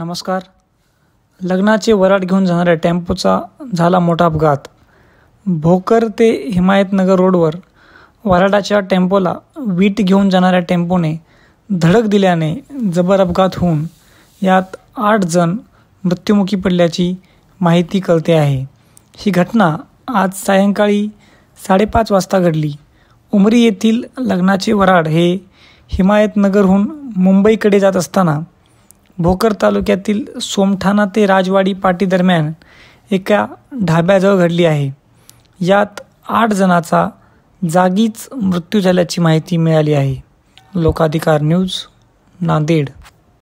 नमस्कार लग्नाचे वराड घेऊन जाणाऱ्या टेम्पोचा झाला मोठा अपघात भोकर ते हिमायतनगर रोडवर वराडाच्या टेम्पोला वीट घेऊन जाणाऱ्या टेम्पोने धडक दिल्याने जबर अपघात होऊन यात आठ जण मृत्युमुखी पडल्याची माहिती कळते आहे ही घटना आज सायंकाळी साडेपाच वाजता घडली उमरी येथील लग्नाचे वराड हे हिमायतनगरहून मुंबईकडे जात असताना भोकर तालुक्यातील सोमठाणा ते राजवाडी पाटीदरम्यान एका ढाब्याजवळ घडली आहे यात आठ जणाचा जागीच मृत्यू झाल्याची माहिती मिळाली आहे लोकाधिकार न्यूज नांदेड